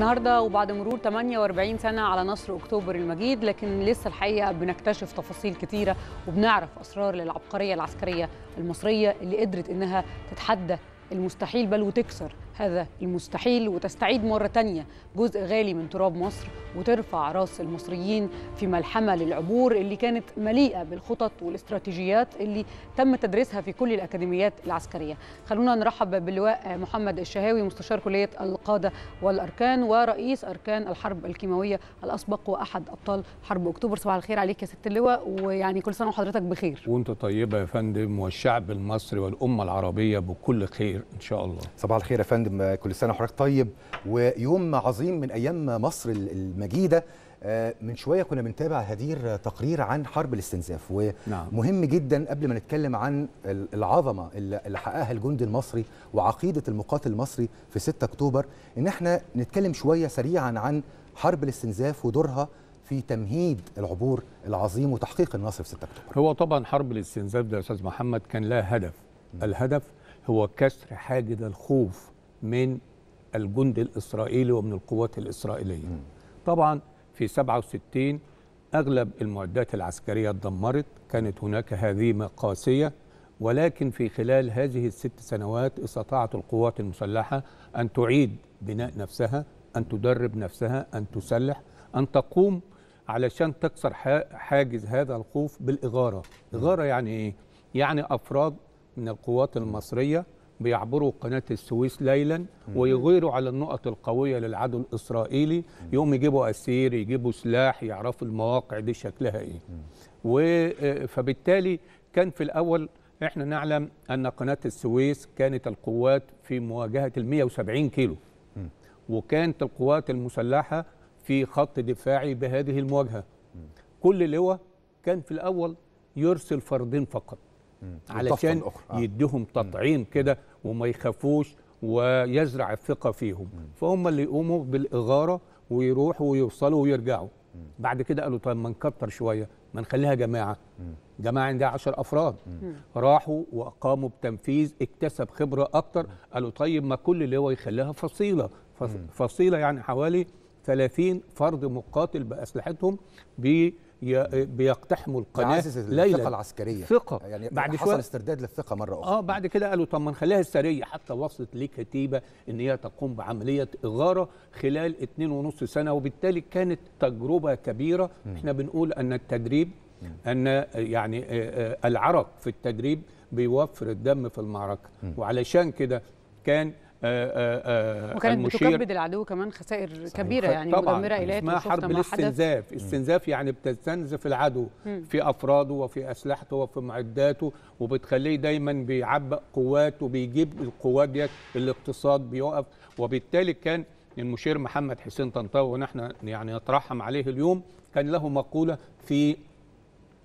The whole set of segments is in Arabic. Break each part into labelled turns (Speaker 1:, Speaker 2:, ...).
Speaker 1: النهارده وبعد مرور 48 سنه على نصر اكتوبر المجيد لكن لسه الحقيقه بنكتشف تفاصيل كتيره وبنعرف اسرار للعبقريه العسكريه المصريه اللي قدرت انها تتحدى المستحيل بل وتكسر هذا المستحيل وتستعيد مرة تانية جزء غالي من تراب مصر وترفع راس المصريين في ملحمة للعبور اللي كانت مليئة بالخطط والاستراتيجيات اللي تم تدريسها في كل الأكاديميات العسكرية خلونا نرحب باللواء محمد الشهاوي مستشار كلية القادة والأركان ورئيس أركان الحرب الكيماوية الأسبق وأحد أبطال حرب أكتوبر صباح الخير عليك يا ست اللواء ويعني كل سنة وحضرتك بخير
Speaker 2: وانت طيبة يا فندم والشعب المصري والأمة العربية بكل
Speaker 3: خير إن شاء الله صباح الخير يا فندم معلم كل سنه وحضرتك طيب ويوم عظيم من ايام مصر المجيده آه، من شويه كنا بنتابع هدير تقرير عن حرب الاستنزاف نعم. ومهم جدا قبل ما نتكلم عن العظمه اللي حققها الجندي المصري وعقيده المقاتل المصري في 6 اكتوبر ان احنا نتكلم شويه سريعا عن حرب الاستنزاف ودورها في تمهيد العبور العظيم وتحقيق النصر في 6 اكتوبر
Speaker 2: هو طبعا حرب الاستنزاف ده يا استاذ محمد كان لها هدف الهدف هو كسر حاجز الخوف من الجند الإسرائيلي ومن القوات الإسرائيلية م. طبعا في 67 أغلب المعدات العسكرية اتدمرت كانت هناك هزيمة قاسية ولكن في خلال هذه الست سنوات استطاعت القوات المسلحة أن تعيد بناء نفسها أن تدرب نفسها أن تسلح أن تقوم علشان تكسر حاجز هذا الخوف بالإغارة إغارة يعني إيه؟ يعني أفراد من القوات المصرية بيعبروا قناة السويس ليلا ويغيروا على النقط القوية للعدو الإسرائيلي يوم يجيبوا أسير يجيبوا سلاح يعرفوا المواقع دي شكلها إيه و آه، فبالتالي كان في الأول إحنا نعلم أن قناة السويس كانت القوات في مواجهة ال 170 كيلو وكانت القوات المسلحة في خط دفاعي بهذه المواجهة كل لواء كان في الأول يرسل فردين فقط علشان آه. يديهم تطعيم كده وما يخافوش ويزرع الثقه فيهم فهم اللي يقوموا بالاغاره ويروحوا ويوصلوا ويرجعوا بعد كده قالوا طيب ما نكتر شويه ما نخليها جماعه جماعه عندها 10 افراد راحوا واقاموا بتنفيذ اكتسب خبره اكتر قالوا طيب ما كل اللي هو يخليها فصيله فصيله يعني حوالي 30 فرد مقاتل باسلحتهم ب بيقتحموا القناه ليلا الثقه العسكريه ثقه يعني بعد حصل شوية. استرداد للثقه مره اخرى اه بعد كده قالوا طب ما نخليها سريه حتى وصلت لكتيبه ان هي تقوم بعمليه اغاره خلال اتنين ونص سنه وبالتالي كانت تجربه كبيره م. احنا بنقول ان التدريب ان يعني آه، آه، العرق في التدريب بيوفر الدم في المعركه م. وعلشان كده كان آه، آه، آه، وكانت المشير بتكبد
Speaker 1: العدو كمان خسائر كبيره يعني طبعًا مدمره اليه اسمها حرب الاستنزاف
Speaker 2: استنزاف يعني بتستنزف العدو م. في افراده وفي اسلحته وفي معداته وبتخليه دايما بيعبق قوات وبيجيب القوات ديت الاقتصاد بيقف وبالتالي كان المشير محمد حسين طنطاوي ونحن يعني نترحم عليه اليوم كان له مقوله في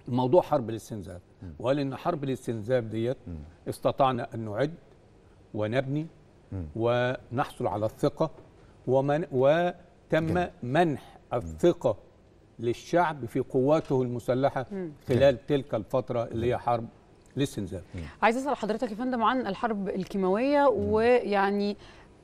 Speaker 2: موضوع حرب الاستنزاف وقال ان حرب الاستنزاف ديت استطعنا ان نعد ونبني ونحصل على الثقة ومن وتم منح الثقة للشعب في قواته المسلحة خلال تلك الفترة اللي هي حرب الاستنزاف
Speaker 1: عايز اسال حضرتك يا فندم عن الحرب الكيماويه ويعني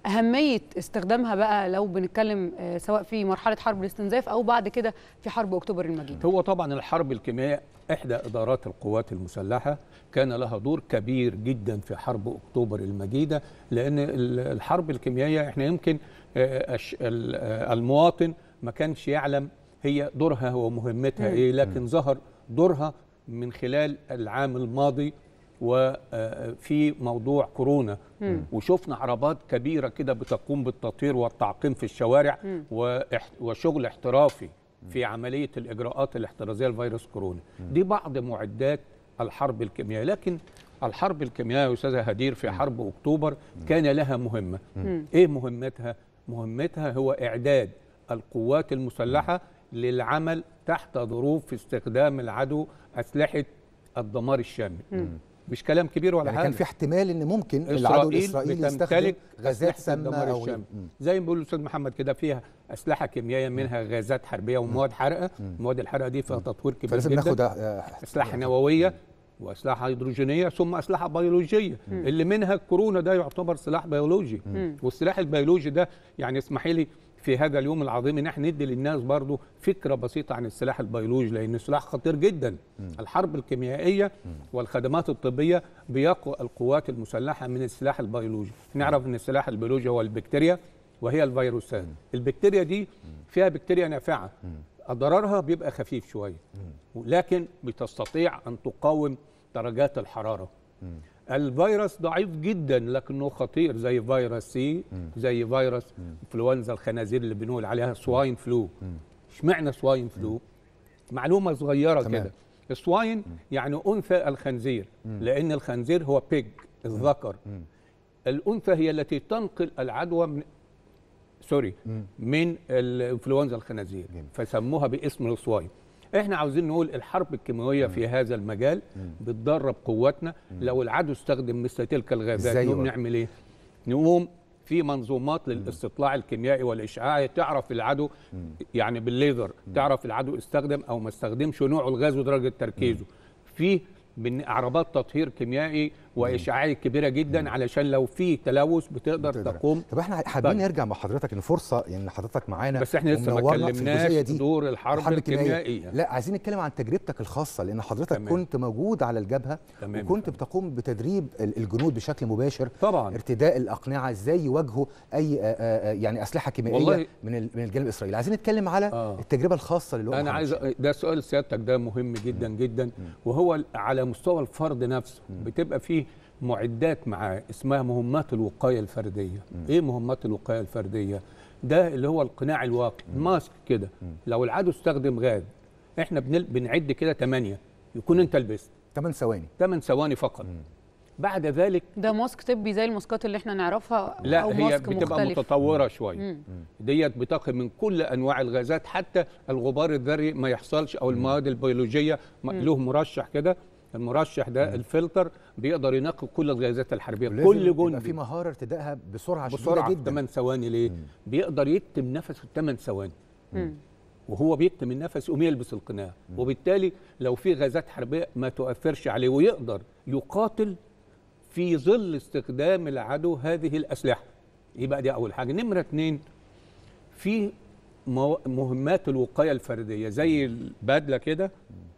Speaker 1: اهميه استخدامها بقى لو بنتكلم آه، سواء في مرحله حرب الاستنزاف او بعد كده في حرب اكتوبر المجيد
Speaker 2: هو طبعا الحرب الكيميائيه احدى ادارات القوات المسلحه كان لها دور كبير جدا في حرب اكتوبر المجيده لان الحرب الكيميائيه احنا يمكن آه، آه، المواطن ما كانش يعلم هي دورها ومهمتها ايه لكن ظهر دورها من خلال العام الماضي وفي موضوع كورونا مم. وشفنا عربات كبيره كده بتقوم بالتطهير والتعقيم في الشوارع وشغل احترافي في عمليه الاجراءات الاحترازيه لفيروس كورونا مم. دي بعض معدات الحرب الكيميائيه لكن الحرب الكيميائيه يا استاذه هدير في حرب اكتوبر كان لها مهمه مم. ايه مهمتها مهمتها هو اعداد القوات المسلحه للعمل تحت ظروف استخدام العدو اسلحه الدمار الشامل مش كلام كبير ولا يعني حاجه كان في
Speaker 3: احتمال ان ممكن العدو الاسرائيلي يستخدم غازات سامه إيه.
Speaker 2: زي ما بيقول الاستاذ محمد كده فيها اسلحه كيميائيه منها غازات حربيه ومواد حرقه المواد الحرقه دي فيها تطوير كبير فلازم جدا ناخد آه، اسلحه نوويه واسلحه هيدروجينيه ثم اسلحه بيولوجيه اللي منها الكورونا ده يعتبر سلاح بيولوجي والسلاح البيولوجي ده يعني اسمحي لي في هذا اليوم العظيم ان احنا ندي للناس برضو فكره بسيطه عن السلاح البيولوجي لان السلاح خطير جدا م. الحرب الكيميائيه م. والخدمات الطبيه بيقوى القوات المسلحه من السلاح البيولوجي نعرف ان السلاح البيولوجي هو البكتيريا وهي الفيروسات م. البكتيريا دي فيها بكتيريا نافعه اضرارها بيبقى خفيف شويه لكن بتستطيع ان تقاوم درجات الحراره الفيروس ضعيف جدا لكنه خطير زي فيروس سي زي فيروس انفلونزا الخنازير اللي بنقول عليها سواين فلو اشمعنى سواين فلو معلومه صغيره كده السواين يعني انثى الخنزير لان الخنزير هو بيج الذكر الانثى هي التي تنقل العدوى من سوري من الانفلونزا الخنازير فسموها باسم السواين احنا عاوزين نقول الحرب الكيماويه في هذا المجال بتدرب قواتنا لو العدو استخدم مثل تلك الغابات نقوم نعمل ايه نقوم في منظومات للاستطلاع الكيميائي والاشعاعي تعرف العدو يعني بالليزر تعرف العدو استخدم او ما استخدمش نوعه الغاز ودرجه تركيزه في من عربات تطهير كيميائي واشعاعي كبيره جدا علشان لو في تلوث بتقدر تقوم
Speaker 3: طب احنا حابين طيب. نرجع مع حضرتك ان فرصه يعني حضرتك معانا بس احنا لسه ما اتكلمناش دور الحرب, الحرب الكيميائيه لا عايزين نتكلم عن تجربتك الخاصه لان حضرتك تمام. كنت موجود على الجبهه تمام. وكنت تمام. بتقوم بتدريب الجنود بشكل مباشر طبعا ارتداء الاقنعه ازاي يواجهوا اي آه، آه، آه، يعني اسلحه كيميائيه والله من من الجانب الاسرائيلي عايزين نتكلم على آه. التجربه الخاصه للوقت انا عايز
Speaker 2: ده سؤال سيادتك ده مهم جدا جدا وهو على مستوى الفرد نفسه بتبقى فيه معدات معاه اسمها مهمات الوقايه الفرديه م. ايه مهمات الوقايه الفرديه ده اللي هو القناع الواقي ماسك كده لو العدو استخدم غاز احنا بنل... بنعد كده 8 يكون انت لبست 8 ثواني 8 ثواني فقط م.
Speaker 1: بعد ذلك ده ماسك طبي زي الماسكات اللي احنا نعرفها لا أو هي ماسك بتبقى مختلف. متطوره شويه
Speaker 2: ديت بتقي من كل انواع الغازات حتى الغبار الذري ما يحصلش او المواد البيولوجيه له مرشح كده المرشح ده الفلتر بيقدر ينقي كل الغازات الحربيه كل جندي في
Speaker 3: مهاره ارتدائها بسرعه بسرعه جدا 8
Speaker 2: ثواني ليه مم. بيقدر يكتم نفسه 8 ثواني مم. وهو بيكتم النفس يقوم يلبس القناع مم. وبالتالي لو في غازات حربيه ما تؤثرش عليه ويقدر يقاتل في ظل استخدام العدو هذه الاسلحه يبقى دي اول حاجه نمره اثنين في مهمات الوقايه الفرديه زي البدله كده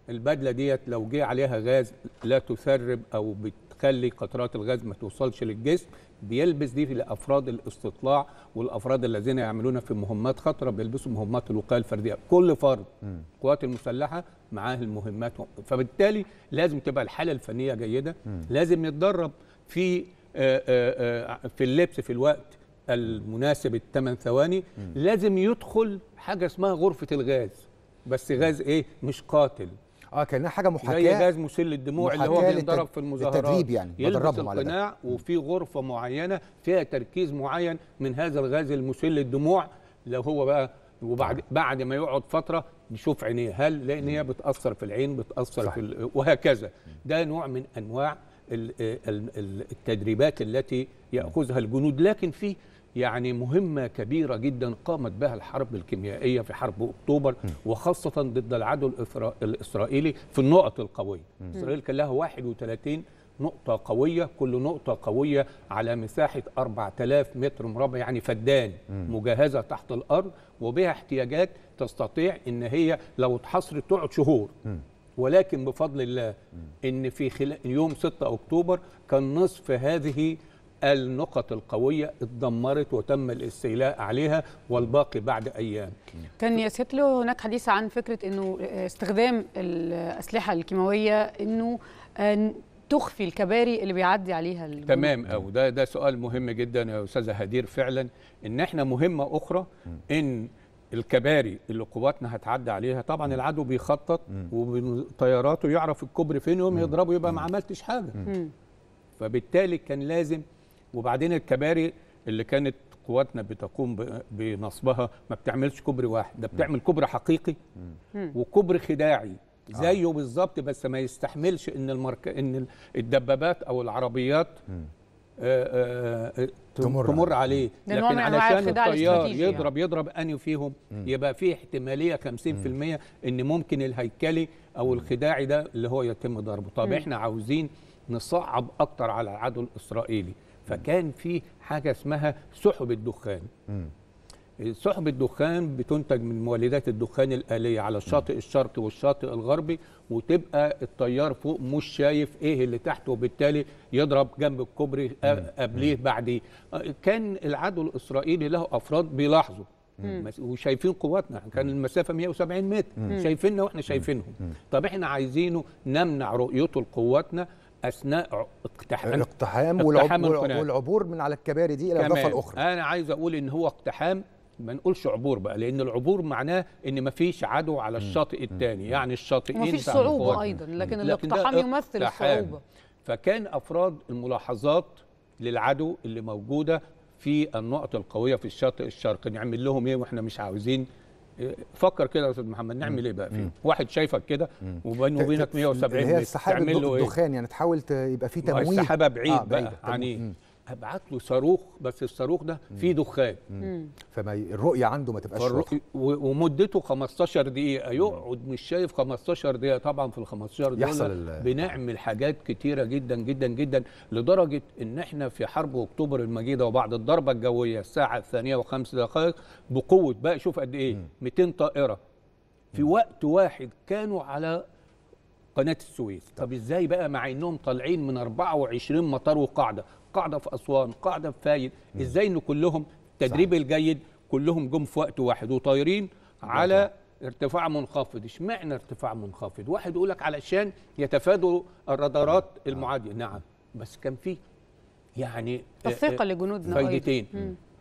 Speaker 2: البدله ديت لو جه عليها غاز لا تسرب او بتخلي قطرات الغاز ما توصلش للجسم بيلبس دي لافراد الاستطلاع والافراد الذين يعملون في مهمات خطره بيلبسوا مهمات الوقايه الفرديه كل فرد القوات المسلحه معاه المهمات فبالتالي لازم تبقى الحاله الفنيه جيده لازم يتدرب في في اللبس في الوقت المناسب الثمان ثواني لازم يدخل حاجه اسمها غرفه الغاز بس غاز ايه مش قاتل
Speaker 3: اه كانها حاجه محاكاه زي غاز مسل الدموع اللي هو بينضرب في المظاهرات تدريب يعني يلبس القناع وفي
Speaker 2: غرفه معينه فيها تركيز معين من هذا الغاز المسل الدموع لو هو بقى وبعد بعد ما يقعد فتره نشوف عينيه هل لان هي بتاثر في العين بتاثر في وهكذا ده نوع من انواع التدريبات التي ياخذها الجنود لكن في يعني مهمة كبيرة جدا قامت بها الحرب الكيميائية في حرب أكتوبر وخاصة ضد العدو الإسرائيلي في النقط القوية إسرائيل كان لها 31 نقطة قوية كل نقطة قوية على مساحة 4000 متر مربع يعني فدان مجهزة تحت الأرض وبها احتياجات تستطيع إن هي لو اتحصرت تقعد شهور ولكن بفضل الله إن في خلال يوم 6 أكتوبر كان نصف هذه النقط القوية اتدمرت وتم الاستيلاء عليها والباقي بعد أيام
Speaker 1: كان يا ستلو هناك حديث عن فكرة أنه استخدام الأسلحة الكيماوية أنه آه، تخفي الكباري اللي بيعدي عليها الجنود. تمام
Speaker 2: او ده ده سؤال مهم جدا يا استاذه هدير فعلا ان احنا مهمه اخرى ان الكباري اللي قواتنا هتعدي عليها طبعا العدو بيخطط وطياراته يعرف الكوبري فين يوم يضربه يبقى ما عملتش حاجه فبالتالي كان لازم وبعدين الكباري اللي كانت قواتنا بتقوم بنصبها ما بتعملش كوبري واحد ده بتعمل كوبري حقيقي وكوبري خداعي آه. زيه بالظبط بس ما يستحملش ان المرك... ان الدبابات او العربيات آه، آه، تمر, تمر عليه لكن علشان الطيار يعني. يضرب يضرب انهي فيهم يبقى في احتماليه 50% ان ممكن الهيكلي او الخداعي ده اللي هو يتم ضربه طب احنا عاوزين نصعب اكتر على العدو الاسرائيلي فكان في حاجه اسمها سحب الدخان سحب الدخان بتنتج من مولدات الدخان الآلية على الشاطئ الشرقي والشاطئ الغربي وتبقى الطيار فوق مش شايف ايه اللي تحته وبالتالي يضرب جنب الكوبري قبليه بعديه كان العدو الإسرائيلي له أفراد بيلاحظوا وشايفين قواتنا كان المسافة 170 متر شايفيننا واحنا شايفينهم طب احنا عايزينه نمنع رؤيته لقواتنا اثناء اقتحام اقتحام والعبور, والعبور
Speaker 3: من على الكباري دي الى الضفه الاخرى
Speaker 2: انا عايز اقول ان هو اقتحام ما نقولش عبور بقى لان العبور معناه ان ما فيش عدو على الشاطئ الثاني يعني الشاطئين ما فيش صعوبه
Speaker 1: ايضا لكن الاقتحام يمثل الصعوبه
Speaker 2: فكان افراد الملاحظات للعدو اللي موجوده في النقط القويه في الشاطئ الشرقي نعمل لهم ايه واحنا مش عاوزين فكر كده يا استاذ محمد نعمل ايه بقى فيه؟ واحد شايفك كده وبينه وبينك 170 تعمل له ايه؟
Speaker 3: الدخان يعني تحاول يبقى في تمويل السحابه بعيد آه بقى عن يعني ايه؟
Speaker 2: ابعت له صاروخ بس الصاروخ ده فيه دخان فما الرؤيه عنده ما تبقاش واضحه ومدته 15 دقيقه يقعد أيوه، مش شايف 15 دقيقه طبعا في ال 15 دقيقه بنعمل حاجات كتيره جدا جدا جدا لدرجه ان احنا في حرب اكتوبر المجيده وبعد الضربه الجويه الساعه الثانيه وخمس دقائق بقوه بقى شوف قد ايه 200 طائره في وقت واحد كانوا على قناه السويس طب ازاي بقى مع انهم طالعين من 24 مطار وقاعده قاعده في اسوان قاعده في فايد ازاي ان كلهم التدريب صحيح. الجيد كلهم جم في وقت واحد وطايرين على ارتفاع منخفض اشمعنى ارتفاع منخفض واحد يقول لك علشان يتفادوا الرادارات آه. المعاديه نعم بس كان فيه يعني آه، تثقل آه، لجنودنا فايدتين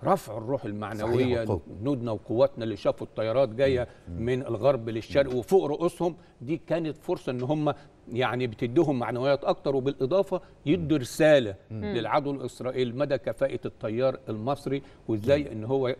Speaker 2: رفع الروح المعنويه جنودنا وقواتنا اللي شافوا الطيارات جايه من الغرب للشرق وفوق رؤوسهم دي كانت فرصه ان هم يعني بتديهم معنويات اكتر وبالاضافه يدوا رساله للعدو الاسرائيلي مدى كفاءه الطيار المصري وازاي ان هو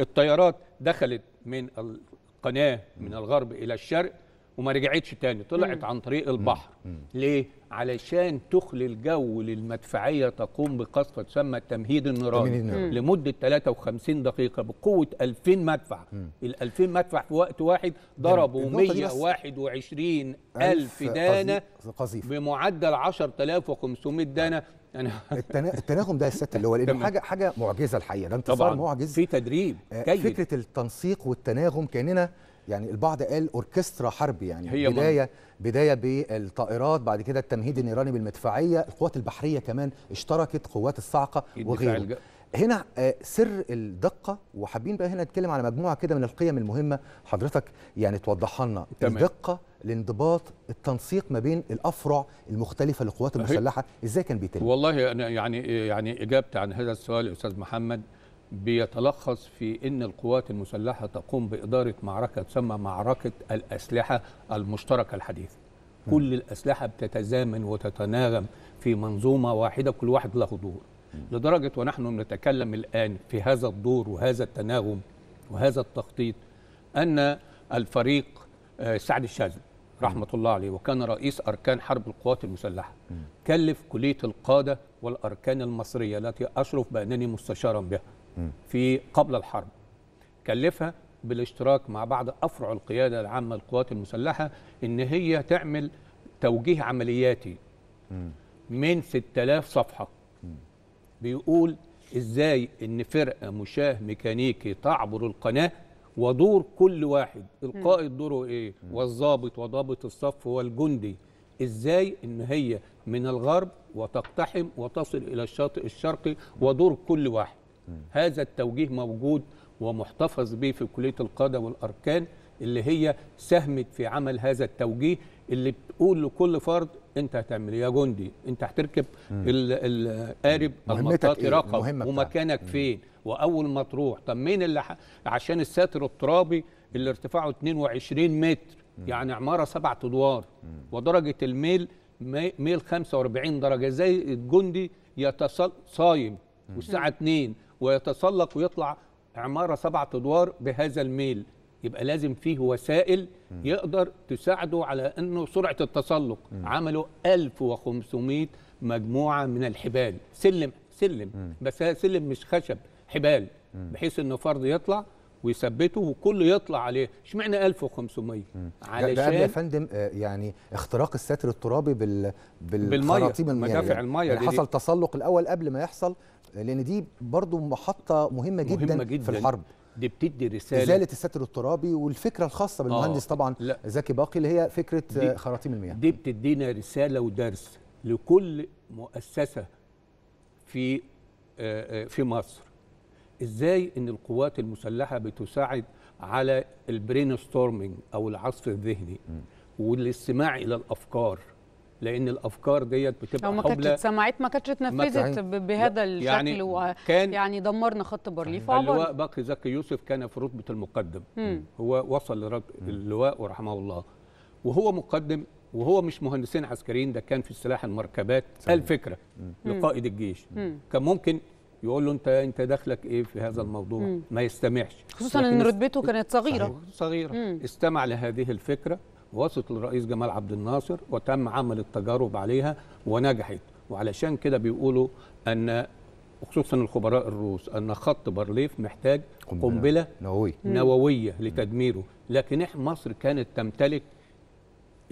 Speaker 2: الطيارات دخلت من القناه من الغرب الى الشرق وما رجعتش تاني طلعت عن طريق البحر ليه علشان تخلي الجو للمدفعية تقوم بقصفة تسمى التمهيد النيراني لمدة 53 دقيقة بقوة 2000 مدفع ال 2000 مدفع في وقت واحد ضربوا 121 يعني ألف دانة قزيف. بمعدل 10500 دانة انا
Speaker 3: التناغم ده يا الست اللي هو لانه حاجه حاجه معجزه الحقيقه ده انتصار معجز في تدريب آه فكره التنسيق والتناغم كاننا يعني البعض قال اوركسترا حرب يعني هي بدايه من... بدايه بالطائرات بعد كده التمهيد النيراني بالمدفعيه القوات البحريه كمان اشتركت قوات الصاعقه وغيره الج... هنا آه، سر الدقه وحابين بقى هنا نتكلم على مجموعه كده من القيم المهمه حضرتك يعني توضحها لنا الدقه الانضباط التنسيق ما بين الافرع المختلفه للقوات أه، المسلحه ازاي كان بيتم
Speaker 2: والله انا يعني يعني اجابتي عن هذا السؤال استاذ محمد بيتلخص في ان القوات المسلحه تقوم باداره معركه تسمى معركه الاسلحه المشتركه الحديثه. نعم. كل الاسلحه بتتزامن وتتناغم في منظومه واحده كل واحد له دور. نعم. لدرجه ونحن نتكلم الان في هذا الدور وهذا التناغم وهذا التخطيط ان الفريق آه، سعد الشاذلي نعم. رحمه الله عليه وكان رئيس اركان حرب القوات المسلحه كلف كليه القاده والاركان المصريه التي اشرف بانني مستشارا بها في قبل الحرب كلفها بالاشتراك مع بعض افرع القياده العامه للقوات المسلحه ان هي تعمل توجيه عملياتي من 6000 صفحه بيقول ازاي ان فرقه مشاه ميكانيكي تعبر القناه ودور كل واحد القائد دوره ايه والضابط وضابط الصف والجندي ازاي ان هي من الغرب وتقتحم وتصل الى الشاطئ الشرقي ودور كل واحد هذا التوجيه موجود ومحتفظ به في كلية القادة والأركان اللي هي ساهمت في عمل هذا التوجيه اللي بتقول لكل فرد انت هتعمل إيه؟ يا جندي انت هتركب القارب المطاط إيه؟ رقم إيه؟ ومكانك مم. فين واول ما تروح طب مين اللي عشان الساتر الترابي اللي ارتفاعه 22 متر مم. يعني عماره سبع ادوار ودرجه الميل ميل 45 درجه زي الجندي يتصايم والساعه 2 ويتسلق ويطلع عمارة سبعة أدوار بهذا الميل يبقى لازم فيه وسائل يقدر تساعده على أنه سرعة التسلق عملوا 1500 مجموعة من الحبال سلم سلم بس سلم مش خشب حبال بحيث أنه فرد يطلع ويثبته وكله يطلع
Speaker 3: عليه اشمعنى 1500 علشان ده يا فندم آه، يعني اختراق الستر الترابي بال بالخراطيم الميه مدافع يعني, يعني حصل تسلق الاول قبل ما يحصل لان دي برضو محطه مهمه جدا, مهمة جدا في الحرب دي بتدي رساله ازاله الستر الترابي والفكره الخاصه بالمهندس آه طبعا زكي باقي اللي هي فكره خراطيم
Speaker 2: المياه دي بتدينا رساله ودرس لكل مؤسسه في آه، آه، في مصر ازاي ان القوات المسلحه بتساعد على البرين ستورمنج او العصف الذهني والاستماع الى الافكار لان الافكار ديت بتبقى حبلة ما كانتش
Speaker 1: اتسمعت ما كانتش اتنفذت بهذا الشكل يعني الشكل كان يعني دمرنا خط بارليف برليف يعني اللواء
Speaker 2: باقي زكي يوسف كان في رتبه المقدم مم. هو وصل للواء ورحمه الله وهو مقدم وهو مش مهندسين عسكريين ده كان في السلاح المركبات صحيح. الفكره مم. لقائد الجيش مم. كان ممكن يقول له انت انت دخلك ايه في هذا الموضوع مم. ما يستمعش خصوصا ان رتبته كانت صغيره صغيره مم. استمع لهذه الفكره وصلت للرئيس جمال عبد الناصر وتم عمل التجارب عليها ونجحت وعلشان كده بيقولوا ان خصوصا الخبراء الروس ان خط بارليف محتاج قنبله نووي. نوويه لتدميره لكن احنا مصر كانت تمتلك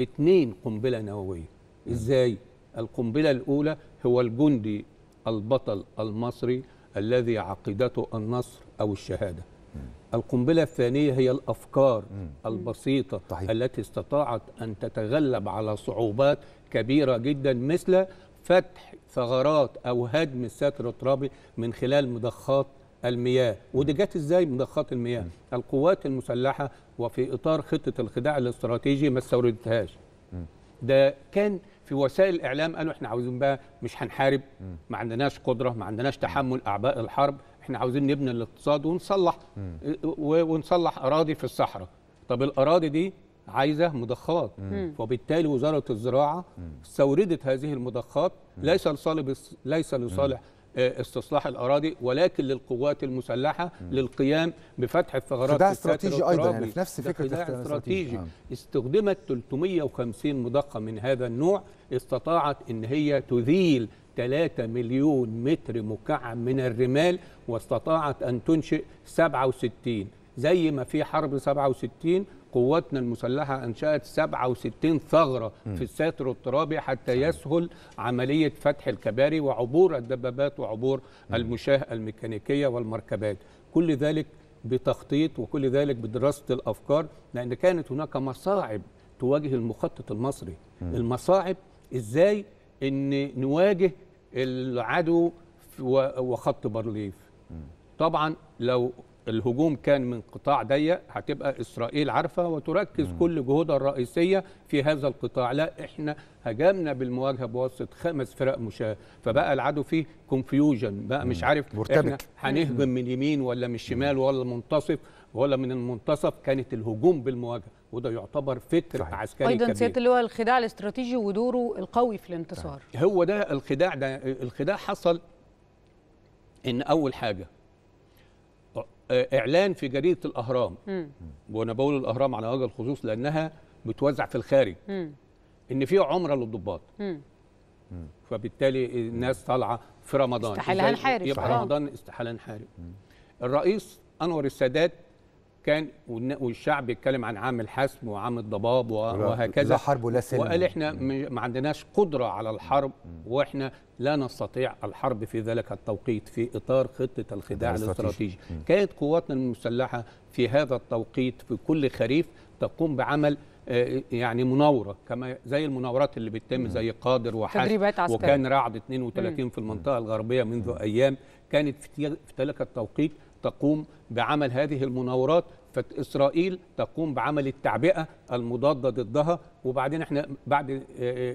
Speaker 2: اثنين قنبله نوويه ازاي القنبله الاولى هو الجندي البطل المصري الذي عقيدته النصر او الشهاده القنبلة الثانية هي الأفكار البسيطة طحيح. التي استطاعت أن تتغلب على صعوبات كبيرة جدا مثل فتح ثغرات أو هدم الستر الترابي من خلال مضخات المياه ودي جت ازاي مضخات المياه مم. القوات المسلحه وفي اطار خطه الخداع الاستراتيجي ما استوردتهاش ده كان في وسائل الاعلام قالوا احنا عاوزين بقى مش هنحارب ما عندناش قدره ما عندناش تحمل اعباء الحرب احنا عاوزين نبني الاقتصاد ونصلح ونصلح اراضي في الصحراء طب الاراضي دي عايزه مضخات وبالتالي وزاره الزراعه استوردت هذه المضخات ليس لصالح ليس آه، لصالح استصلاح الاراضي ولكن للقوات المسلحه للقيام بفتح الثغرات ده استراتيجي ايضا يعني في نفس فكره ده استراتيجي آه. استخدمت 350 مضخه من هذا النوع استطاعت ان هي تذيل 3 مليون متر مكعب من الرمال واستطاعت أن تنشئ 67 زي ما في حرب 67 قواتنا المسلحة أنشأت 67 ثغرة في الساتر الترابي حتى يسهل عملية فتح الكباري وعبور الدبابات وعبور المشاه الميكانيكية والمركبات كل ذلك بتخطيط وكل ذلك بدراسة الأفكار لأن كانت هناك مصاعب تواجه المخطط المصري المصاعب إزاي ان نواجه العدو وخط بارليف طبعا لو الهجوم كان من قطاع ضيق هتبقى اسرائيل عارفه وتركز مم. كل جهودها الرئيسيه في هذا القطاع لا احنا هجمنا بالمواجهه بواسطه خمس فرق مشاه فبقى العدو فيه كونفيوجن بقى مش عارف مرتبك. احنا هنهجم من يمين ولا من الشمال ولا منتصف ولا من المنتصف كانت الهجوم بالمواجهه وده يعتبر فكر صحيح. عسكري ايضا كبير. سياده
Speaker 1: اللواء الخداع الاستراتيجي ودوره القوي في الانتصار
Speaker 2: صحيح. هو ده الخداع ده الخداع حصل ان اول حاجه اعلان في جريده الاهرام م. وانا بقول الاهرام على وجه الخصوص لانها بتوزع في الخارج م. ان في عمره للضباط فبالتالي الناس طالعه في رمضان استحاله نحارب يبقى رمضان استحاله نحارب الرئيس انور السادات كان والشعب بيتكلم عن عام الحسم وعام الضباب وهكذا لا حرب ولا سلم وقال احنا ما عندناش قدره على الحرب واحنا لا نستطيع الحرب في ذلك التوقيت في اطار خطه الخداع الاستراتيجي كانت قواتنا المسلحه في هذا التوقيت في كل خريف تقوم بعمل آه، يعني مناوره كما زي المناورات اللي بتتم زي قادر عسكرية وكان رعد 32 في المنطقه الغربيه منذ ايام كانت في تلك التوقيت تقوم بعمل هذه المناورات فإسرائيل تقوم بعمل التعبئة المضادة ضدها وبعدين احنا بعد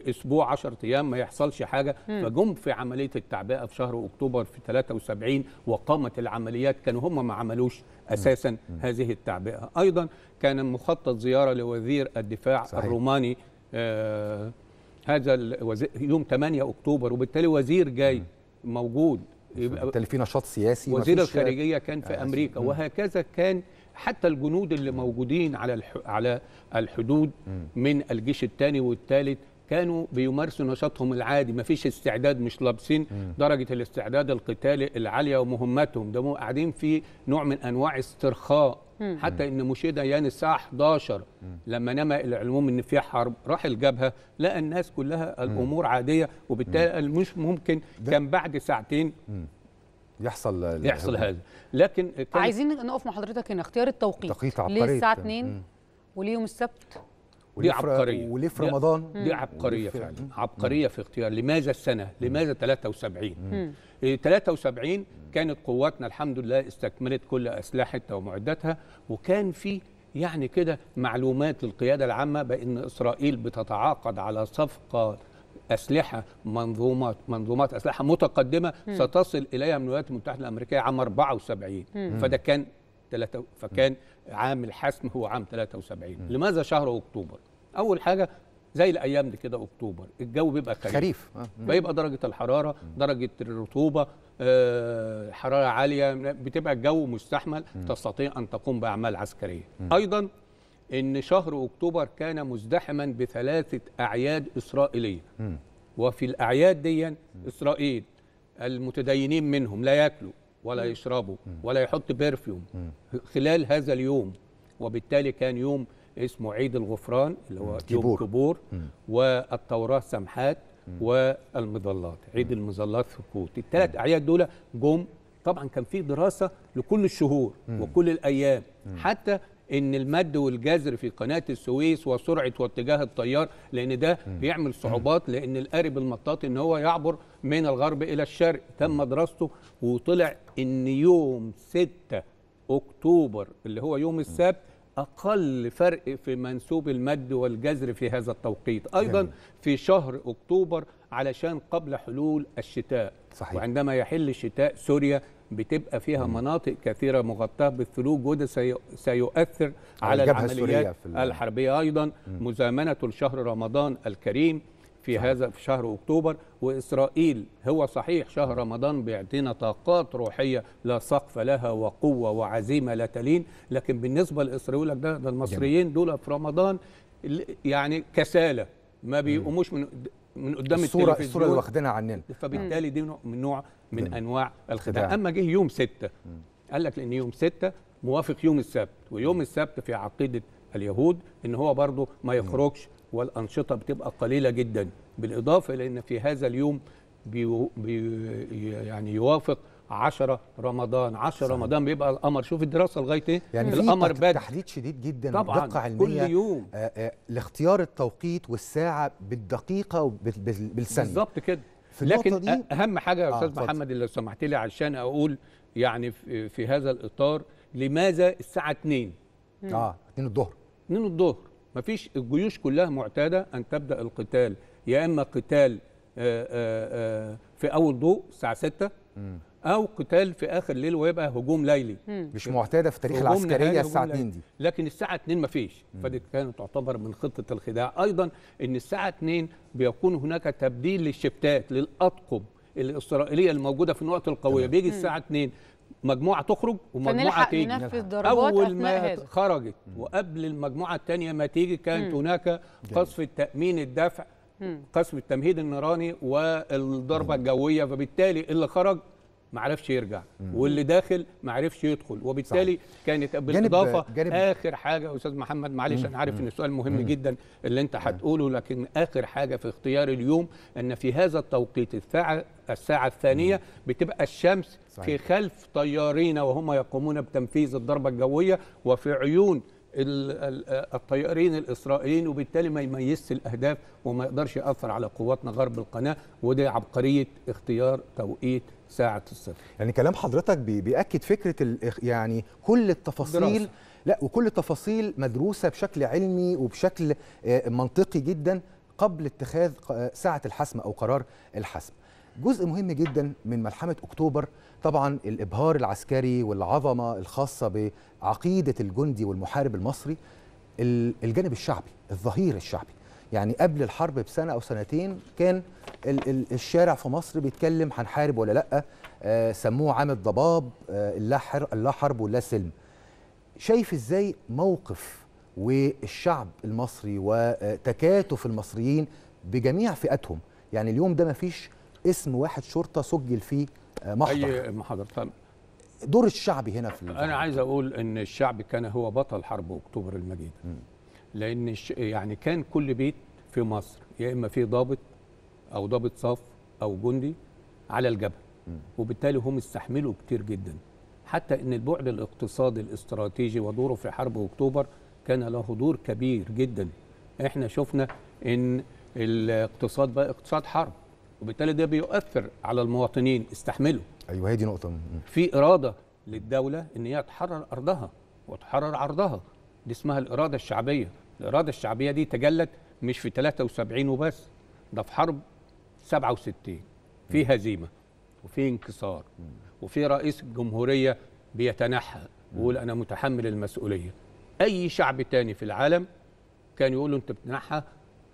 Speaker 2: اسبوع 10 ايام ما يحصلش حاجه فجم في عمليه التعبئه في شهر اكتوبر في 73 وقامت العمليات كانوا هم ما عملوش اساسا هذه التعبئه ايضا كان مخطط زياره لوزير الدفاع صحيح. الروماني آه هذا يوم 8 اكتوبر وبالتالي وزير جاي موجود يبقى في
Speaker 3: نشاط سياسي وزير الخارجيه كان في آه، امريكا
Speaker 2: وهكذا كان حتى الجنود اللي موجودين على على الحدود من الجيش الثاني والثالث كانوا بيمارسوا نشاطهم العادي ما فيش استعداد مش لابسين درجة الاستعداد القتالي العالية ومهمتهم ده قاعدين في نوع من أنواع استرخاء حتى ان مشيده ديان الساعه 11 لما نما العلوم ان في حرب راح الجبهه لقى الناس كلها الامور عاديه وبالتالي مش ممكن كان بعد ساعتين يحصل يحصل هذا لكن عايزين
Speaker 1: نقف مع حضرتك هنا اختيار التوقيت, التوقيت ليه الساعه 2 وليه يوم السبت
Speaker 2: دي عبقريه وليه في رمضان دي عبقريه فعلا عبقريه في اختيار لماذا السنه لماذا 73 73 إيه، كانت قواتنا الحمد لله استكملت كل اسلحتها ومعداتها وكان في يعني كده معلومات للقياده العامه بان اسرائيل بتتعاقد على صفقه اسلحه منظومات منظومات اسلحه متقدمه م. ستصل اليها من الولايات المتحده الامريكيه عام 74 م. فده كان فكان عام الحسم هو عام 73 م. لماذا شهر اكتوبر اول حاجه زي الايام دي كده اكتوبر الجو بيبقى خريف, خريف آه. بيبقى درجه الحراره درجه الرطوبه آه، حراره عاليه بتبقى الجو مستحمل تستطيع ان تقوم باعمال عسكريه ايضا ان شهر اكتوبر كان مزدحما بثلاثه اعياد اسرائيليه وفي الاعياد دي اسرائيل المتدينين منهم لا ياكلوا ولا يشربوا ولا يحط برفيوم خلال هذا اليوم وبالتالي كان يوم اسمه عيد الغفران اللي هو يوم كبور والتوراة سمحات والمظلات عيد المظلات في سكوت الثلاث أعياد دول جم طبعا كان في دراسة لكل الشهور وكل الأيام حتى ان المد والجزر في قناه السويس وسرعه واتجاه التيار لان ده بيعمل صعوبات لان القارب المطاط ان هو يعبر من الغرب الى الشرق تم دراسته وطلع ان يوم 6 اكتوبر اللي هو يوم السبت أقل فرق في منسوب المد والجزر في هذا التوقيت أيضا جميل. في شهر أكتوبر علشان قبل حلول الشتاء صحيح. وعندما يحل الشتاء سوريا بتبقى فيها مم. مناطق كثيرة مغطاة بالثلوج وده سيؤثر على العمليات الحربية أيضا مم. مزامنة لشهر رمضان الكريم في هذا في شهر اكتوبر واسرائيل هو صحيح شهر رمضان بيعطينا طاقات روحيه لا سقف لها وقوه وعزيمه لا تلين لكن بالنسبه لاسرائيل ده, ده المصريين دول في رمضان يعني كساله ما بيقوموش من من قدام الصورة الصوره اللي واخدينها عننا فبالتالي دي نوع من نوع من مم. انواع الخداع اما جه يوم ستة قال لك لان يوم ستة موافق يوم السبت ويوم السبت في عقيده اليهود ان هو برضه ما يخرجش والأنشطة بتبقى قليلة جدا بالإضافة إلى أن في هذا اليوم بي يعني يوافق 10 رمضان 10 رمضان بيبقى القمر شوف الدراسه لغايه ايه يعني القمر بدا تحديد شديد جدا طبعا دقه علميه كل
Speaker 3: يوم آآ آه، آآ آه، لاختيار التوقيت والساعه بالدقيقه وبالسنه بالظبط كده لكن اهم
Speaker 2: حاجه يا آه، استاذ آه محمد اللي سمحت لي عشان اقول يعني في هذا الاطار لماذا الساعه 2 اه 2 الظهر 2 الظهر مفيش الجيوش كلها معتاده ان تبدا القتال يا اما قتال آه، آه، آه، في اول ضوء الساعه 6 او قتال في اخر الليل ويبقى هجوم ليلي مش معتاده في تاريخ العسكريه الساعه 2 دي لكن الساعه 2 مفيش فدي كانت تعتبر من خطه الخداع ايضا ان الساعه 2 بيكون هناك تبديل للشفتات للأطقم الاسرائيليه الموجوده في النقط القويه بيجي الساعه 2 مجموعه تخرج ومجموعه تيجي اول ما خرجت وقبل المجموعه الثانيه ما تيجي كانت هناك قصف التامين الدفع قصف التمهيد النيراني والضربه الجويه فبالتالي اللي خرج ما عرفش يرجع مم. واللي داخل ما عرفش يدخل وبالتالي صحيح. كانت بالاضافه جانب جانب اخر حاجه استاذ محمد معلش انا عارف ان السؤال مهم مم. جدا اللي انت هتقوله لكن اخر حاجه في اختيار اليوم ان في هذا التوقيت الساعه الساعه الثانيه مم. بتبقى الشمس صحيح. في خلف طيارين وهم يقومون بتنفيذ الضربه الجويه وفي عيون الطيارين الاسرائيليين وبالتالي ما يميزش الاهداف وما يقدرش ياثر على قواتنا
Speaker 3: غرب القناه ودي عبقريه اختيار توقيت ساعة الصفر يعني كلام حضرتك بيأكد فكرة يعني كل التفاصيل دراسة. لا وكل التفاصيل مدروسة بشكل علمي وبشكل آه، منطقي جدا قبل اتخاذ آه، ساعة الحسم أو قرار الحسم جزء مهم جدا من ملحمة أكتوبر طبعا الإبهار العسكري والعظمة الخاصة بعقيدة الجندي والمحارب المصري الجانب الشعبي الظهير الشعبي يعني قبل الحرب بسنه او سنتين كان ال ال الشارع في مصر بيتكلم هنحارب ولا لا آه سموه عام الضباب آه لا حرب ولا سلم شايف ازاي موقف والشعب المصري وتكاتف المصريين بجميع فئاتهم يعني اليوم ده ما فيش اسم واحد شرطه سجل فيه آه، محضر اي محضر طبعا دور الشعب هنا في
Speaker 2: انا عايز اقول ان الشعب كان هو بطل حرب اكتوبر المجيده لان يعني كان كل بيت في مصر يا اما في ضابط او ضابط صف او جندي على الجبهه وبالتالي هم استحملوا كتير جدا حتى ان البعد الاقتصادي الاستراتيجي ودوره في حرب اكتوبر كان له دور كبير جدا احنا شفنا ان الاقتصاد بقى اقتصاد حرب وبالتالي ده بيؤثر على المواطنين استحملوا
Speaker 3: ايوه هي دي نقطه
Speaker 2: في اراده للدوله ان هي تحرر ارضها وتحرر عرضها دي اسمها الإرادة الشعبية الإرادة الشعبية دي تجلت مش في 73 وبس ده في حرب 67 في هزيمة وفي انكسار وفي رئيس الجمهورية بيتنحى ويقول أنا متحمل المسؤولية أي شعب تاني في العالم كان يقول له أنت بتنحى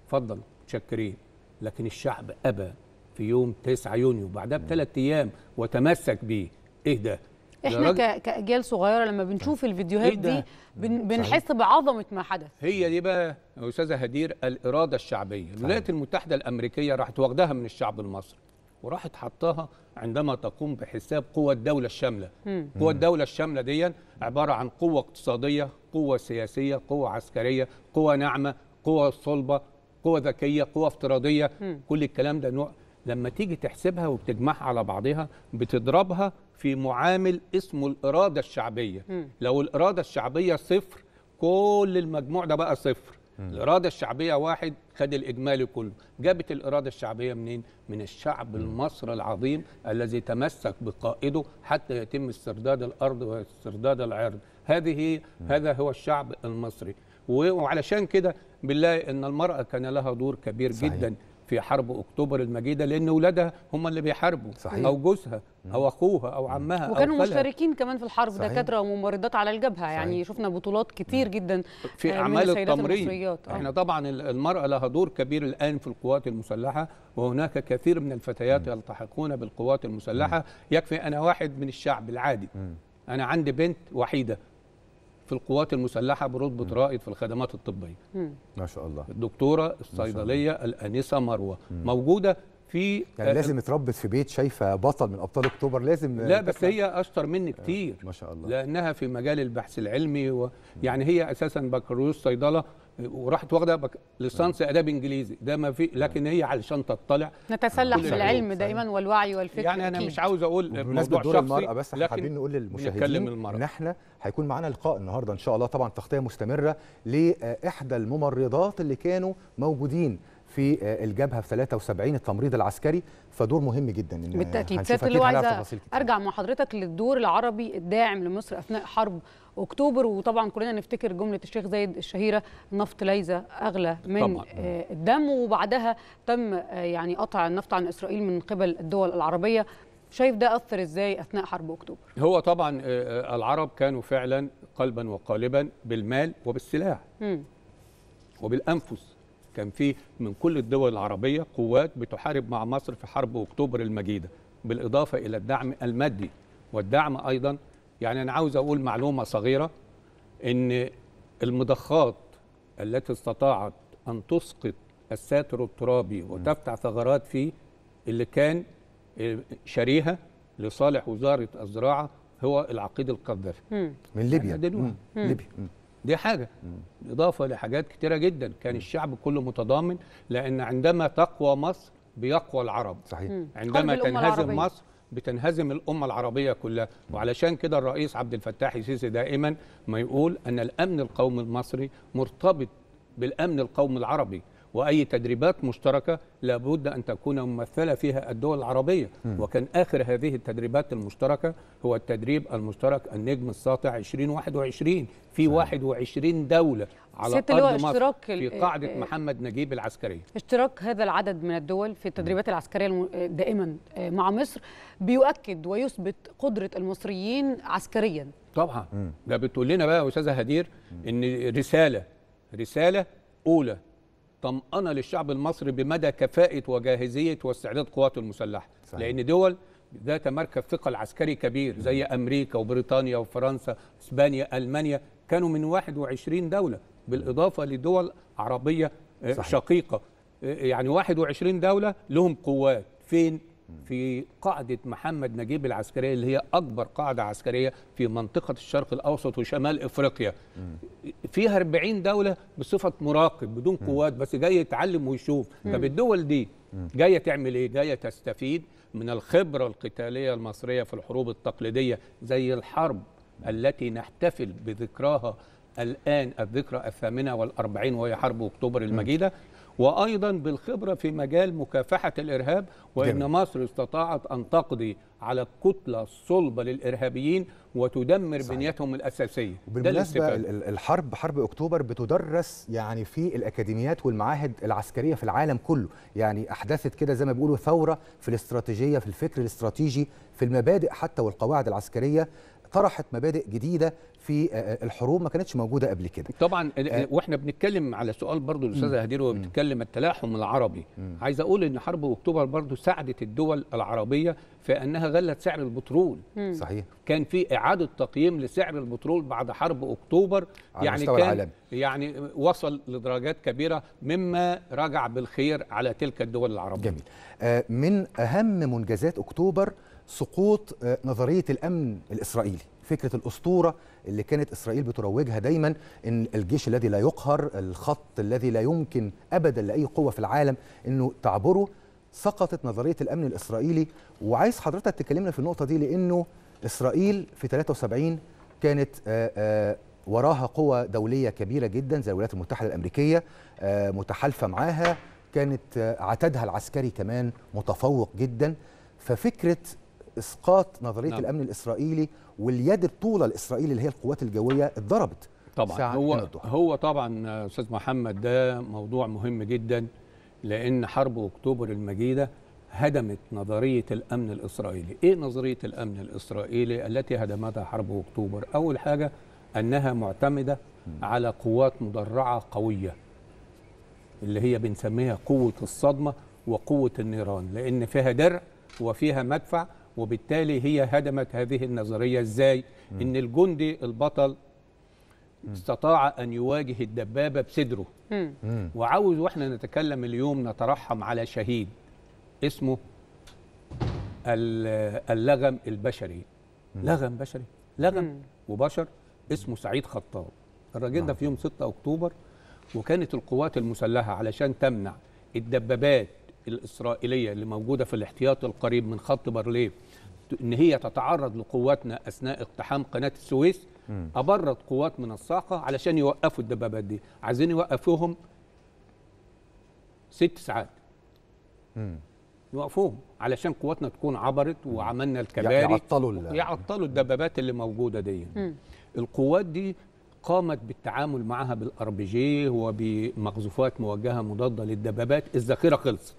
Speaker 2: فضل متشكرين لكن الشعب أبى في يوم 9 يونيو بعدها بثلاث أيام وتمسك بيه إيه ده؟ احنا ك...
Speaker 1: كاجيال صغيره لما بنشوف إيه الفيديوهات إيه دي بن... بنحس بعظمه ما حدث
Speaker 2: هي دي بقى يا استاذه هدير الاراده الشعبيه الولايات المتحده الامريكيه راحت واخداها من الشعب المصري وراحت حطاها عندما تقوم بحساب قوى الدولة الشاملة قوى الدولة الشاملة دي عبارة عن قوة اقتصادية قوة سياسية قوة عسكرية قوة ناعمة قوة صلبة قوة ذكية قوة افتراضية مم. كل الكلام ده نوع لما تيجي تحسبها وبتجمعها على بعضها بتضربها في معامل اسمه الإرادة الشعبية م. لو الإرادة الشعبية صفر كل المجموع ده بقى صفر م. الإرادة الشعبية واحد خد الإجمالي كله جابت الإرادة الشعبية منين؟ من الشعب المصري العظيم الذي تمسك بقائده حتى يتم استرداد الأرض واسترداد العرض هذه م. هذا هو الشعب المصري وعلشان كده بالله ان المراه كان لها دور كبير صحيح. جدا في حرب اكتوبر المجيده لان اولادها هم اللي بيحاربوا صحيح. او جوزها او اخوها او عمها وكانوا أو مشتركين
Speaker 1: كمان في الحرب دكاتره وممرضات على الجبهه يعني صحيح. يعني شفنا بطولات كتير جدا في آه، اعمال التمرين آه. احنا
Speaker 2: طبعا المراه لها دور كبير الان في القوات المسلحه وهناك كثير من الفتيات يلتحقون بالقوات المسلحه يكفي انا واحد من الشعب العادي انا عندي بنت وحيده في القوات المسلحه برتبه رائد في الخدمات الطبيه ما شاء الله الدكتوره الصيدليه الانسه مروه
Speaker 3: موجوده في يعني آه، لازم اتربت في بيت شايفه بطل من ابطال اكتوبر لازم لا بس
Speaker 2: هي اشطر مني آه، كتير ما شاء الله لانها في مجال البحث العلمي ويعني هي اساسا بكالوريوس صيدله وراحت واخده بك... ليسانس آه. اداب انجليزي ده ما في آه. لكن هي علشان
Speaker 3: تطلع
Speaker 1: نتسلح في العلم دايما والوعي والفكر يعني انا مش
Speaker 2: عاوز اقول موضوع دور شخصي المرأة بس احنا حابين نقول للمشاهدين
Speaker 3: ان احنا هيكون معانا لقاء النهارده ان شاء الله طبعا تغطيه مستمره لاحدى الممرضات اللي كانوا موجودين في آه، الجبهه في 73 التمريض العسكري فدور مهم جدا إن بالتاكيد سياده اللي عايزه
Speaker 1: ارجع مع حضرتك للدور العربي الداعم لمصر اثناء حرب اكتوبر وطبعا كلنا نفتكر جمله الشيخ زايد الشهيره النفط ليس اغلى من طبعا. آه، الدم وبعدها تم آه، يعني قطع النفط عن اسرائيل من قبل الدول العربيه شايف ده اثر ازاي اثناء حرب اكتوبر
Speaker 2: هو طبعا العرب كانوا فعلا قلبا وقالبا بالمال وبالسلاح م. وبالانفس كان في من كل الدول العربية قوات بتحارب مع مصر في حرب أكتوبر المجيدة بالإضافة إلى الدعم المادي والدعم أيضا يعني أنا عاوز أقول معلومة صغيرة إن المضخات التي استطاعت أن تسقط الساتر الترابي وتفتح ثغرات فيه اللي كان آه، شاريها لصالح وزارة الزراعة هو العقيد القذافي
Speaker 3: من ليبيا ليبيا
Speaker 2: دي حاجة إضافة لحاجات كتيرة جدا كان الشعب كله متضامن لأن عندما تقوى مصر بيقوى العرب صحيح عندما تنهزم مصر بتنهزم الأمة العربية كلها وعلشان كده الرئيس عبد الفتاح السيسي دائما ما يقول أن الأمن القومي المصري مرتبط بالأمن القومي العربي واي تدريبات مشتركه لابد ان تكون ممثله فيها الدول العربيه م. وكان اخر هذه التدريبات المشتركه هو التدريب المشترك النجم الساطع 2021 في 21 دوله على ست ارض مصر في قاعده آه،, اه محمد نجيب العسكريه
Speaker 1: اشتراك هذا العدد من الدول في التدريبات العسكريه آه، دائما آه، مع مصر بيؤكد ويثبت قدره المصريين عسكريا
Speaker 2: طبعا م. ده بتقول لنا بقى يا استاذه هدير ان رساله رساله اولى طمأنة للشعب المصري بمدى كفاءة وجاهزية واستعداد قواته المسلحة صحيح. لأن دول ذات مركب ثقل عسكري كبير زي أمريكا وبريطانيا وفرنسا إسبانيا ألمانيا كانوا من 21 دولة بالإضافة لدول عربية آه، صحيح. شقيقة آه، يعني 21 دولة لهم قوات فين في قاعدة محمد نجيب العسكرية اللي هي أكبر قاعدة عسكرية في منطقة الشرق الأوسط وشمال إفريقيا فيها 40 دولة بصفة مراقب بدون قوات بس جاي يتعلم ويشوف طب الدول دي جاية تعمل إيه؟ جاية تستفيد من الخبرة القتالية المصرية في الحروب التقليدية زي الحرب التي نحتفل بذكراها الآن الذكرى الثامنة والأربعين وهي حرب أكتوبر المجيدة وأيضا بالخبرة في مجال مكافحة الإرهاب وإن جميل. مصر استطاعت أن تقضي على الكتلة الصلبة للإرهابيين وتدمر صحيح. بنيتهم الأساسية بالمناسبة
Speaker 3: الحرب حرب أكتوبر بتدرس يعني في الأكاديميات والمعاهد العسكرية في العالم كله يعني أحدثت كده زي ما بيقولوا ثورة في الاستراتيجية في الفكر الاستراتيجي في المبادئ حتى والقواعد العسكرية طرحت مبادئ جديده في آه، آه، الحروب ما كانتش موجوده قبل كده
Speaker 2: طبعا آه، واحنا بنتكلم على سؤال برضو الاستاذه هدير وبتكلم بتتكلم التلاحم العربي عايز اقول ان حرب اكتوبر برضو ساعدت الدول العربيه في انها غلت سعر البترول صحيح كان في اعاده تقييم لسعر البترول بعد حرب اكتوبر على يعني مستوى كان العالم. يعني وصل لدرجات كبيره مما رجع بالخير على تلك الدول العربيه
Speaker 3: جميل من اهم منجزات اكتوبر سقوط آه، نظريه الامن الاسرائيلي فكره الاسطوره اللي كانت اسرائيل بتروجها دايما ان الجيش الذي لا يقهر الخط الذي لا يمكن ابدا لاي قوه في العالم انه تعبره سقطت نظريه الامن الاسرائيلي وعايز حضرتك تكلمنا في النقطه دي لانه اسرائيل في 73 كانت آه، آه، وراها قوى دوليه كبيره جدا زي الولايات المتحده الامريكيه متحالفه معاها كانت عتادها العسكري كمان متفوق جدا ففكره اسقاط نظريه نعم. الامن الاسرائيلي واليد الطوله الاسرائيلي اللي هي القوات الجويه اتضربت طبعا هو هو
Speaker 2: هو طبعا استاذ محمد ده موضوع مهم جدا لان حرب اكتوبر المجيده هدمت نظريه الامن الاسرائيلي ايه نظريه الامن الاسرائيلي التي هدمتها حرب اكتوبر اول حاجه انها معتمده على قوات مدرعه قويه اللي هي بنسميها قوه الصدمه وقوه النيران لان فيها درع وفيها مدفع وبالتالي هي هدمت هذه النظرية ازاي م. ان الجندي البطل م. استطاع ان يواجه الدبابة بصدره وعاوز واحنا نتكلم اليوم نترحم على شهيد اسمه اللغم البشري لغم بشري لغم وبشر اسمه سعيد خطاب الراجل ده نعم. في يوم 6 اكتوبر وكانت القوات المسلحه علشان تمنع الدبابات الاسرائيليه اللي موجوده في الاحتياط القريب من خط برليف ان هي تتعرض لقواتنا اثناء اقتحام قناه السويس ابرت قوات من الصاقه علشان يوقفوا الدبابات دي عايزين يوقفوهم ست ساعات يوقفوهم علشان قواتنا تكون عبرت وعملنا الكباري يعطلوا يعطلوا الدبابات اللي موجوده دي القوات دي قامت بالتعامل معها بالاربيجيه وبمقذوفات موجهه مضاده للدبابات الذخيره خلصت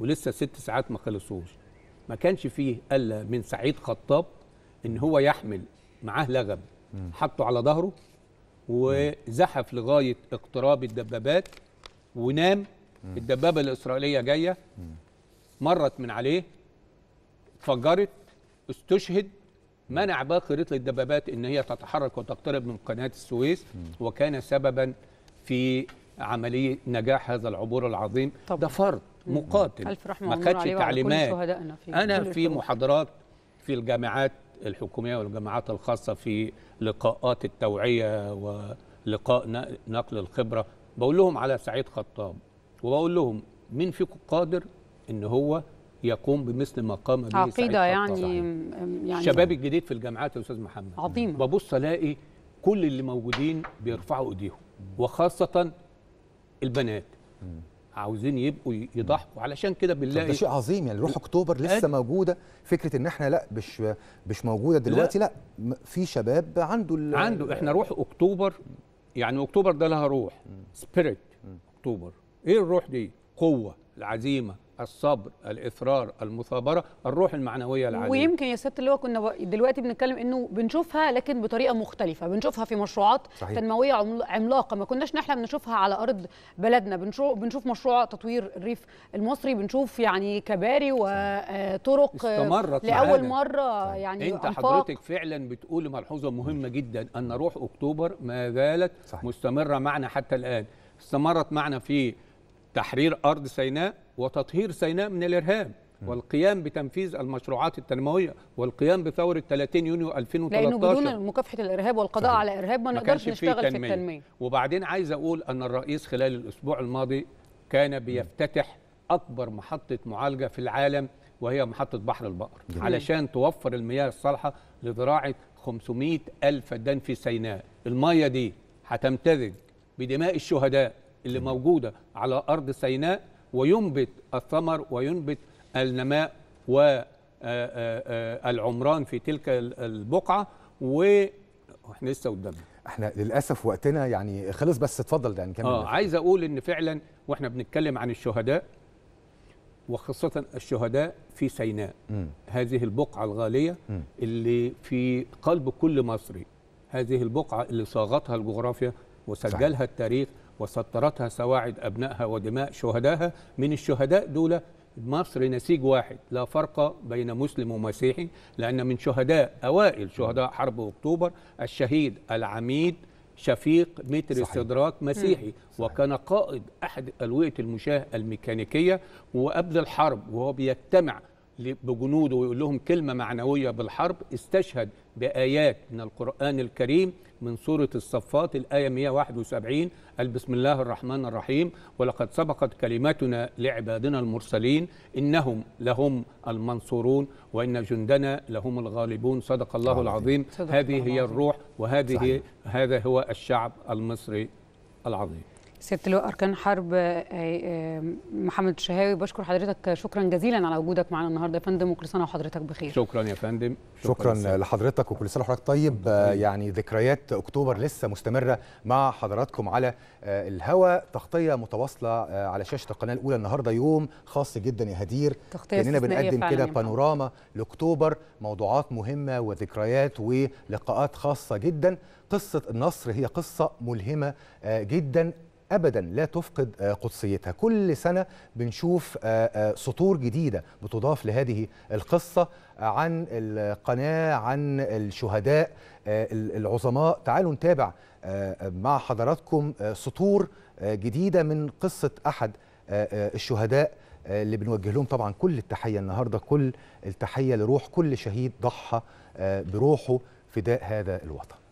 Speaker 2: ولسه ست ساعات ما خلصوش ما كانش فيه الا من سعيد خطاب ان هو يحمل معاه لغم حطه على ظهره وزحف لغايه اقتراب الدبابات ونام الدبابه الاسرائيليه جايه مرت من عليه اتفجرت استشهد منع باقي رطل الدبابات ان هي تتحرك وتقترب من قناه السويس وكان سببا في عمليه نجاح هذا العبور العظيم طبعا. ده فرض مقاتل ألف رحمة ما خدش تعليمات في انا في محاضرات في الجامعات الحكوميه والجامعات الخاصه في لقاءات التوعيه ولقاء نقل الخبره بقول لهم على سعيد خطاب وبقول لهم مين فيكم قادر ان هو يقوم بمثل ما قام به عقيده سعيد يعني
Speaker 1: صحيح. يعني الشباب
Speaker 2: الجديد في الجامعات يا استاذ محمد عظيمة ببص الاقي كل اللي موجودين بيرفعوا ايديهم وخاصه البنات عاوزين يبقوا يضحوا علشان كده بنلاقي ده شيء
Speaker 3: عظيم يعني روح اكتوبر لسه موجوده فكره ان احنا لا مش مش موجوده دلوقتي لا, لا في شباب عنده عنده احنا روح اكتوبر
Speaker 2: يعني اكتوبر ده لها روح سبيريت اكتوبر ايه الروح دي قوه العزيمه الصبر الاصرار المثابره الروح المعنويه العاليه ويمكن
Speaker 1: يا سياده اللواء كنا دلوقتي بنتكلم انه بنشوفها لكن بطريقه مختلفه بنشوفها في مشروعات صحيح. تنمويه عملاقه ما كناش نحلم نشوفها على ارض بلدنا بنشوف بنشوف مشروع تطوير الريف المصري بنشوف يعني كباري وطرق آه، آه، استمرت لاول معنا. مره صحيح. يعني انت أنفاق. حضرتك
Speaker 2: فعلا بتقول ملحوظه مهمه جدا ان روح اكتوبر ما زالت صحيح. مستمره معنا حتى الان استمرت معنا في تحرير ارض سيناء وتطهير سيناء من الإرهاب والقيام بتنفيذ المشروعات التنمويه والقيام بثوره 30 يونيو 2013 لانه بدون
Speaker 1: مكافحه الارهاب والقضاء صحيح. على الارهاب ما نقدرش نشتغل في التنمية. في التنميه
Speaker 2: وبعدين عايز اقول ان الرئيس خلال الاسبوع الماضي كان بيفتتح اكبر محطه معالجه في العالم وهي محطه بحر البقر جميل. علشان توفر المياه الصالحه لزراعه 500 الف فدان في سيناء الميه دي هتمتزج بدماء الشهداء اللي موجوده على ارض سيناء وينبت الثمر وينبت النماء والعمران آه، آه، آه، في تلك البقعه واحنا لسه قدامنا
Speaker 3: احنا للاسف وقتنا يعني خلص بس اتفضل يعني كمل اه
Speaker 2: عايز اقول ان فعلا واحنا بنتكلم عن الشهداء وخاصة الشهداء في سيناء م. هذه البقعة الغالية م. اللي في قلب كل مصري هذه البقعة اللي صاغتها الجغرافيا وسجلها صحيح. التاريخ وسطرتها سواعد أبنائها ودماء شهدائها من الشهداء دول مصر نسيج واحد لا فرق بين مسلم ومسيحي لأن من شهداء أوائل شهداء حرب أكتوبر الشهيد العميد شفيق متر استدراك مسيحي صحيح. وكان قائد أحد ألوية المشاة الميكانيكية وقبل الحرب وهو بيجتمع بجنوده ويقول لهم كلمة معنوية بالحرب استشهد بآيات من القرآن الكريم من سورة الصفات الآية 171 قال بسم الله الرحمن الرحيم ولقد سبقت كلمتنا لعبادنا المرسلين إنهم لهم المنصورون وإن جندنا لهم الغالبون صدق الله العظيم صدق هذه الله هي الروح وهذه صحيح. هذا هو الشعب المصري العظيم
Speaker 1: سياده اللواء اركان حرب آه، آه، محمد الشهاوي بشكر حضرتك شكرا جزيلا على وجودك معنا النهارده يا فندم وكل سنه وحضرتك بخير
Speaker 3: شكرا يا فندم شكرا, شكرا لحضرتك وكل سنه وحضرتك طيب آه، يعني ذكريات اكتوبر لسه مستمره مع حضراتكم على الهوا تغطيه متواصله على شاشه القناه الاولى النهارده يوم خاص جدا يا هدير تغطية كاننا بنقدم كده بانوراما لاكتوبر موضوعات مهمه وذكريات ولقاءات خاصه جدا قصه النصر هي قصه ملهمه جدا ابدا لا تفقد آه، قدسيتها كل سنه بنشوف آه، آه، سطور جديده بتضاف لهذه القصه عن القناه عن الشهداء العظماء تعالوا نتابع مع حضراتكم سطور جديده من قصه احد الشهداء اللي بنوجه لهم طبعا كل التحيه النهارده كل التحيه لروح كل شهيد ضحى بروحه فداء هذا الوطن